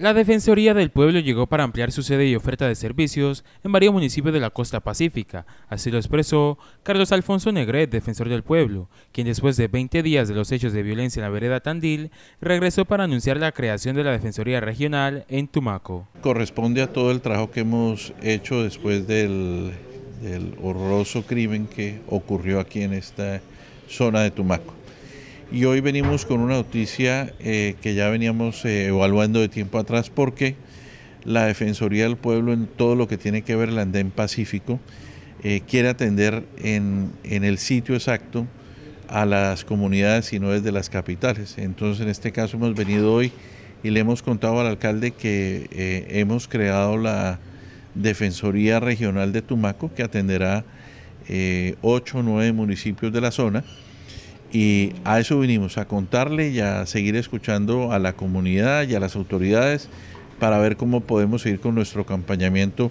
La Defensoría del Pueblo llegó para ampliar su sede y oferta de servicios en varios municipios de la costa pacífica, así lo expresó Carlos Alfonso Negret, defensor del pueblo, quien después de 20 días de los hechos de violencia en la vereda Tandil, regresó para anunciar la creación de la Defensoría Regional en Tumaco. Corresponde a todo el trabajo que hemos hecho después del, del horroroso crimen que ocurrió aquí en esta zona de Tumaco. Y hoy venimos con una noticia eh, que ya veníamos eh, evaluando de tiempo atrás porque la Defensoría del Pueblo en todo lo que tiene que ver el andén pacífico eh, quiere atender en, en, el sitio exacto a las comunidades y no desde las capitales. Entonces en este caso hemos venido hoy y le hemos contado al alcalde que hemos creado la Defensoría Regional de Tumaco que atenderá 8 o 9 municipios de la zona y a eso vinimos, a contarle y a seguir escuchando a la comunidad y a las autoridades para ver cómo podemos seguir con nuestro acompañamiento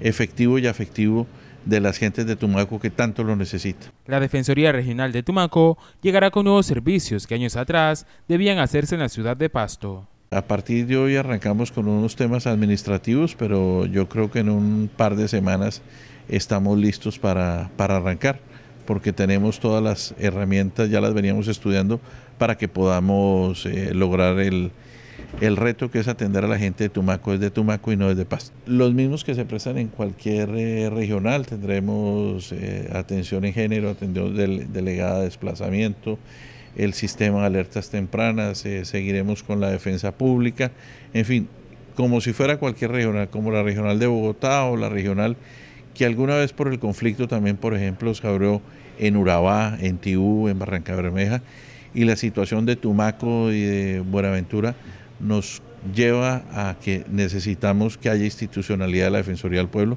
efectivo y afectivo de las gentes de Tumaco que tanto lo necesitan. La Defensoría Regional de Tumaco llegará con nuevos servicios que años atrás debían hacerse en la ciudad de Pasto. A partir de hoy arrancamos con unos temas administrativos, pero yo creo que en un par de semanas estamos listos para, para arrancar porque tenemos todas las herramientas, ya las veníamos estudiando, para que podamos eh, lograr el, reto que es atender a la gente de Tumaco es de Tumaco y no desde Paz. Los mismos que se prestan en cualquier eh, regional, tendremos eh, atención en género, atención delegada de desplazamiento, el sistema de alertas tempranas, seguiremos con la defensa pública, en fin, como si fuera cualquier regional, como la regional de Bogotá o la regional que alguna vez por el conflicto también, por ejemplo, se abrió en Urabá, en Tibú, en Barranca Bermeja, y la situación de Tumaco y de Buenaventura nos lleva a que necesitamos que haya institucionalidad de la Defensoría del Pueblo